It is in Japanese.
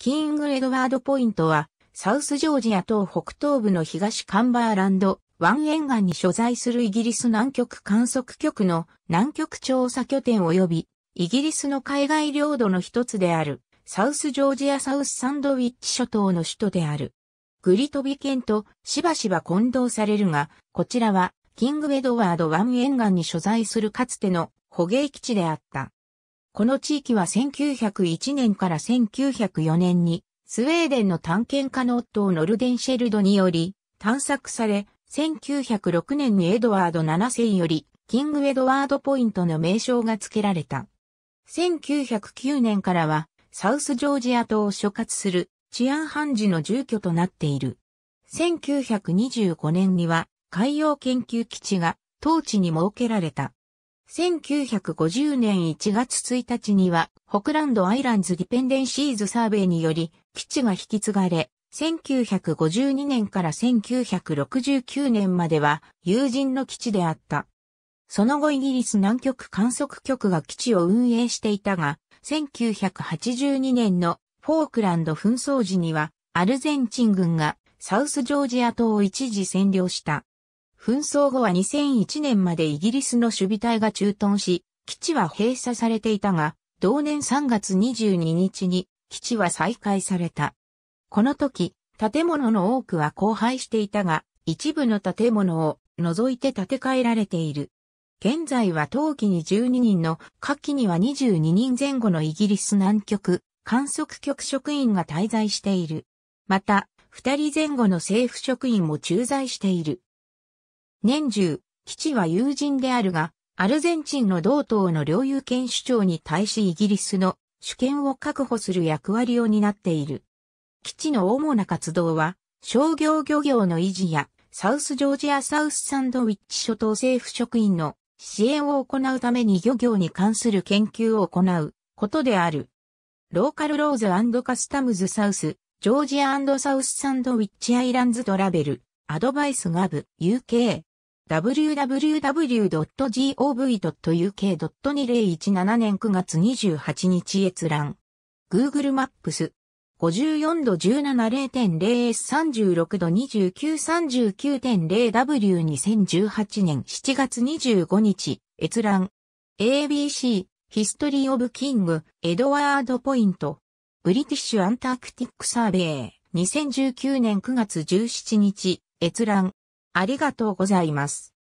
キング・エドワード・ポイントは、サウスジョージア島北東部の東カンバーランド湾沿岸に所在するイギリス南極観測局の南極調査拠点及び、イギリスの海外領土の一つである、サウスジョージア・サウスサンドウィッチ諸島の首都である。グリトビ県としばしば混同されるが、こちらは、キング・エドワード湾沿岸に所在するかつての捕鯨基地であった。この地域は1901年から1904年に、スウェーデンの探検家の夫ノルデンシェルドにより探索され、1906年にエドワード7世より、キング・エドワード・ポイントの名称が付けられた。1909年からは、サウスジョージア島を所轄する治安判事の住居となっている。1925年には海洋研究基地が当地に設けられた。1950年1月1日には、北ランドアイランズディペンデンシーズサーベイにより、基地が引き継がれ、1952年から1969年までは友人の基地であった。その後イギリス南極観測局が基地を運営していたが、1982年のフォークランド紛争時には、アルゼンチン軍がサウスジョージア島を一時占領した。紛争後は2001年までイギリスの守備隊が駐屯し、基地は閉鎖されていたが、同年3月22日に基地は再開された。この時、建物の多くは荒廃していたが、一部の建物を除いて建て替えられている。現在は冬季に12人の、夏季には22人前後のイギリス南極観測局職員が滞在している。また、二人前後の政府職員も駐在している。年中、基地は友人であるが、アルゼンチンの同等の領有権主張に対しイギリスの主権を確保する役割を担っている。基地の主な活動は、商業漁業の維持や、サウスジョージア・サウスサンドウィッチ諸島政府職員の支援を行うために漁業に関する研究を行うことである。ローカルローズカスタムズサウス、ジョージアサウスサンドウィッチアイランズトラベル、アドバイスガブ、UK。www.gov.uk.2017 年9月28日閲覧。Google Maps 54度17 0.0S36 度29 39.0W2018 年7月25日閲覧 ABC History of King Edward Point British Antarctic Survey 2019年9月17日閲覧ありがとうございます。